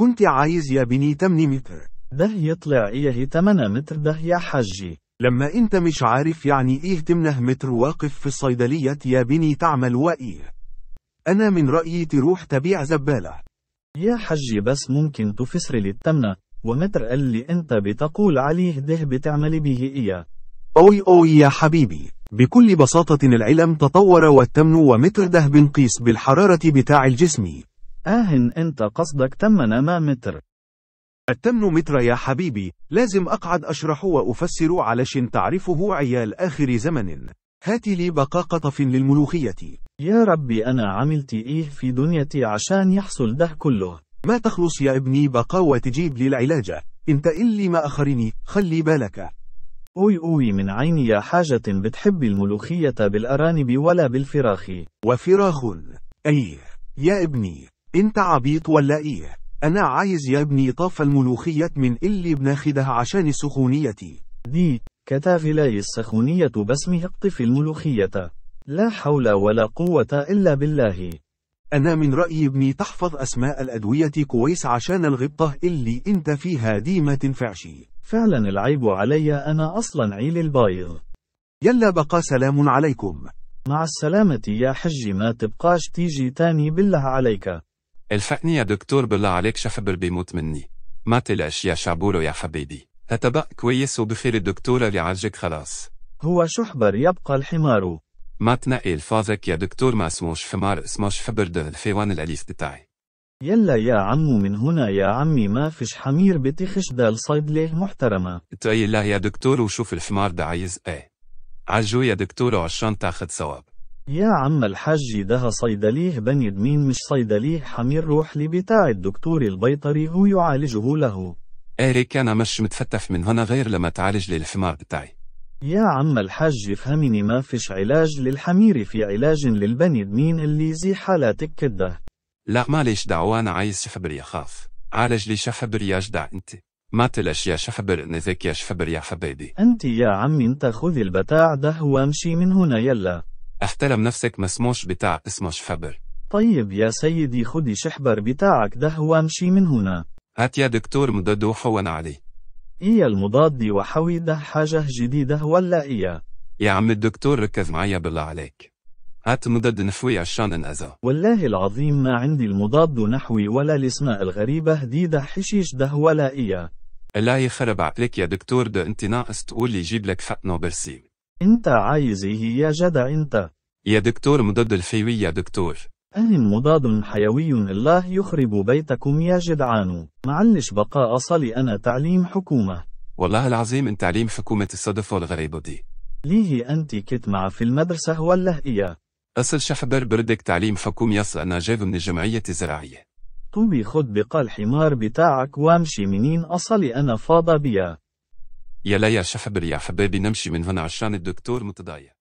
كنت عايز يا بني 8 متر ده يطلع إيه 8 متر ده يا حجي لما انت مش عارف يعني ايه تمنه متر واقف في الصيدلية يا بني تعمل وإيه أنا من رأيي تروح تبيع زبالة يا حجي بس ممكن تفسر لي التمنة ومتر اللي انت بتقول عليه ده بتعمل به إيه أوي أوي يا حبيبي بكل بساطة العلم تطور والتمن ومتر ده بنقيس بالحرارة بتاع الجسم آهن أنت قصدك تمن ما متر التمن متر يا حبيبي لازم أقعد أشرح وأفسر علشان تعرفه عيال آخر زمن هات لي بقا قطف للملوخية يا ربي أنا عملت إيه في دنيتي عشان يحصل ده كله ما تخلص يا ابني بقى وتجيب لي العلاجة انت اللي ما أخرني خلي بالك أوي أوي من عيني يا حاجة بتحب الملوخية بالأرانب ولا بالفراخ وفراخ أيه يا ابني انت عبيط ولا ايه انا عايز يا ابني طاف الملوخية من اللي بناخدها عشان السخونية دي كتافلاي السخونية باسمها اقطف الملوخية لا حول ولا قوة إلا بالله أنا من رأيي ابني تحفظ أسماء الأدوية كويس عشان الغبطة اللي أنت فيها دي ما تنفعش فعلا العيب علي أنا أصلا عيل البايض يلا بقى سلام عليكم مع السلامة يا حج ما تبقاش تيجي تاني بالله عليك الفقني يا دكتور بالله عليك شفبر بيموت مني ما تلاش يا شعبولو يا حبيبي هتبقى كويس وبخير الدكتورة اللي عالجك خلاص هو شحبر يبقى الحمار ما تنقي الفاظك يا دكتور ما اسموش حمار اسموش فبر ده الفيوان الأليف بتاعي يلا يا عمو من هنا يا عمي ما فيش حمير بتخش ده الصيد ليه محترمة تقي الله يا دكتور وشوف الحمار ده عايز ايه عالجو يا دكتور عشان تاخد ثواب يا عم الحاج ده صيدليه بني دمين مش صيدليه حمير روح لبتاع الدكتور البيطري هو يعالجه له اريك انا مش متفتف من هنا غير لما تعالج لي الحمار بتاعي يا عم الحاج فهمني ما فيش علاج للحمير في علاج للبني دمين اللي زي حالاتك كده لا ماليش دعوة أنا عايز شفبر يخاف عالج لي شفبر يا جدع أنت ما تلاش يا شفبر انذك يا شفبر يا حبيبي أنت يا عمي أنت خذ البتاع ده وامشي من هنا يلا احترم نفسك مسموش بتاع اسمه فبر طيب يا سيدي خدي شحبر بتاعك ده وامشي من هنا هات يا دكتور مضاد وحون عليه إيا المضاد وحوي ده حاجة جديدة ولا إيا يا عم الدكتور ركز معايا بالله عليك هات مضاد نحوي عشان انأذى والله العظيم ما عندي المضاد نحوي ولا الأسماء الغريبة دي ده حشيش ده ولا إيا لا يخرب عقلك يا دكتور ده انت ناقص تقول لي جيب لك فقنو نوبرسيم انت عايز ايه يا جدع انت يا دكتور مضاد الحيوي يا دكتور أهم مضاد حيوي الله يخرب بيتكم يا جدعان معلش بقى أصلي أنا تعليم حكومة والله العظيم إن تعليم حكومة الصدف والغريبة دي ليه أنت كنت مع في المدرسة ولا هي أصل شحبر بردك تعليم حكومة أصل أنا جايب من الجمعية الزراعية طوبي خد بقى الحمار بتاعك وامشي منين أصلي أنا فاضى بيا يا ليا شحبر يا حبابي نمشي من هنا عشان الدكتور متضايق